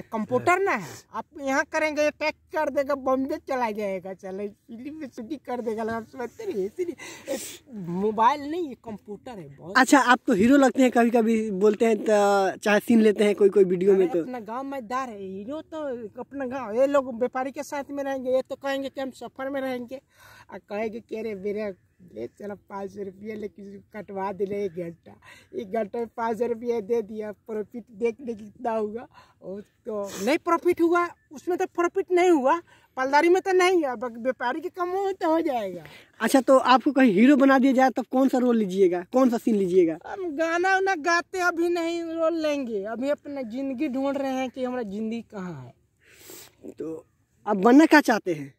एक कंप्यूटर ना है आप यहाँ करेंगे अटैक कर देगा बॉम्बे चला जाएगा चले में शूटिंग कर देगा लगा समझते नहीं इसीलिए मोबाइल नहीं ये कंप्यूटर है बहुत अच्छा आप तो हीरो लगते हैं कभी कभी बोलते हैं तो चाहे सीन लेते हैं कोई कोई वीडियो में तो अपना गाँव में दार है हीरो तो अपना गाँव ये लोग व्यापारी के साथ में रहेंगे ये तो कहेंगे कि हम सफर में रहेंगे और कहेंगे कि अरे मेरे ले चलो पाँच सौ रुपये लेकिन कटवा दिले एक घंटा एक घंटा में पाँच सौ रुपये दे दिया प्रॉफिट देखने कितना होगा और तो नहीं प्रॉफिट हुआ उसमें तो प्रॉफिट नहीं हुआ पलदारी में तो नहीं है व्यापारी के कम हो तो हो जाएगा अच्छा तो आपको कहीं हीरो बना दिया जाए तब कौन सा रोल लीजिएगा कौन सा सीन लीजिएगा हम गाना उना गाते अभी नहीं रोल लेंगे अभी अपना जिंदगी ढूंढ रहे हैं कि हमारा जिंदगी कहाँ है तो आप बनना क्या चाहते हैं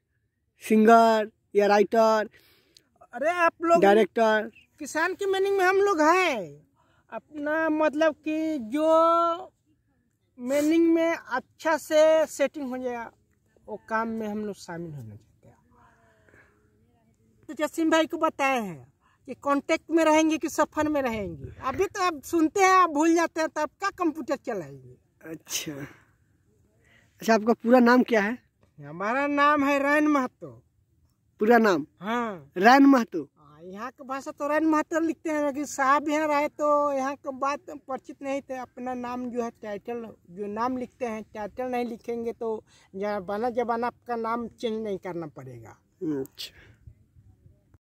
सिंगर या राइटर अरे आप लोग डायरेक्टर किसान की मीनिंग में हम लोग हैं अपना मतलब कि जो मीनिंग में अच्छा से सेटिंग हो जाएगा वो काम में हम लोग शामिल होना चाहते हैं तो जसीम भाई को बताए हैं कि कांटेक्ट में रहेंगे कि सफर में रहेंगे अभी तो आप सुनते हैं आप भूल जाते हैं तो आप क्या कंप्यूटर चलाएंगे अच्छा अच्छा आपका पूरा नाम क्या है हमारा नाम है रैन महतो पूरा नाम हाँ रैन महतो हाँ, यहाँ का भाषा तो रैन महतो लिखते हैं लेकिन साहब यहाँ रहे तो यहाँ का बात परिचित नहीं थे अपना नाम जो है टाइटल जो नाम लिखते हैं टाइटल नहीं लिखेंगे तो बना जमाना आपका नाम चेंज नहीं करना पड़ेगा अच्छा